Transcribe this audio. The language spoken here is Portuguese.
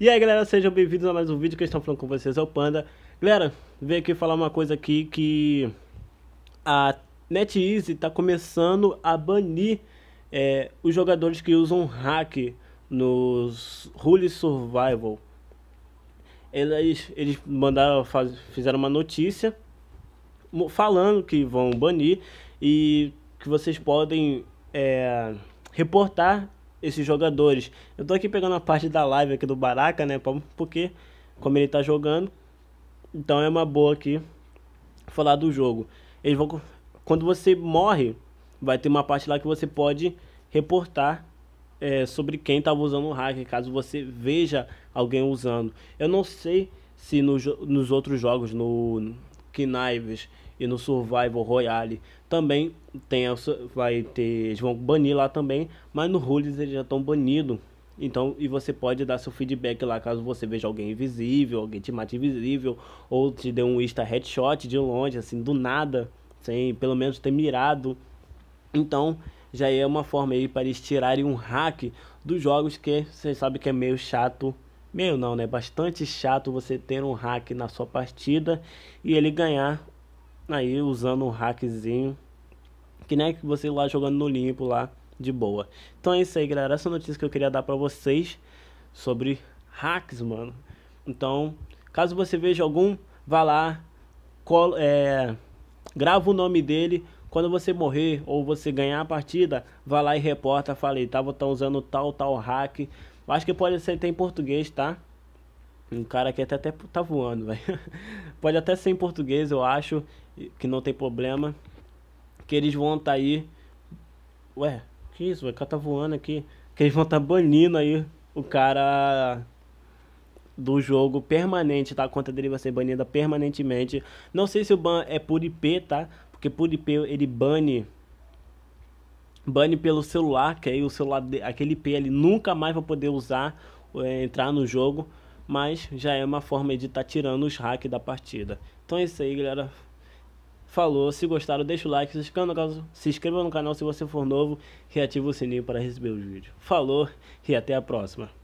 E aí galera, sejam bem-vindos a mais um vídeo que estão falando com vocês, é o Panda. Galera, veio aqui falar uma coisa aqui que a NetEase está começando a banir é, os jogadores que usam hack nos Rule Survival. Eles, eles mandaram, faz, fizeram uma notícia falando que vão banir e que vocês podem é, reportar esses jogadores. Eu tô aqui pegando a parte da live aqui do Baraka, né? Porque, como ele tá jogando, então é uma boa aqui falar do jogo. Eles vão, quando você morre, vai ter uma parte lá que você pode reportar é, sobre quem tava usando o hacker, caso você veja alguém usando. Eu não sei se no, nos outros jogos, no, Knives e no Survival Royale também tem vai ter eles vão banir lá também, mas no Rules eles já estão banido. Então, e você pode dar seu feedback lá caso você veja alguém invisível, alguém te mate invisível, ou te dê um insta headshot de longe, assim, do nada, sem pelo menos ter mirado. Então, já é uma forma aí para eles tirarem um hack dos jogos que vocês sabem que é meio chato Meio não, né? Bastante chato você ter um hack na sua partida e ele ganhar aí usando um hackzinho. Que nem que você lá jogando no limpo lá de boa. Então é isso aí, galera. Essa notícia que eu queria dar para vocês sobre hacks, mano. Então, caso você veja algum, vá lá, é, grava o nome dele, quando você morrer ou você ganhar a partida, vá lá e reporta, falei, tava tá, tá usando tal, tal hack. Acho que pode ser até em português, tá? Um cara que até, até tá voando, velho. pode até ser em português, eu acho, que não tem problema. Que eles vão tá aí. Ué, que isso, velho? O cara tá voando aqui. Que eles vão tá banindo aí o cara do jogo permanente, tá? A conta dele vai ser banida permanentemente. Não sei se o ban é por IP, tá? Porque por IP ele bane bane pelo celular, que aí o celular aquele IP ele nunca mais vai poder usar, é, entrar no jogo, mas já é uma forma de estar tá tirando os hacks da partida. Então é isso aí, galera. Falou, se gostaram, deixa o like, se inscreva no canal, se inscreva no canal se você for novo e ativa o sininho para receber os vídeos. Falou e até a próxima.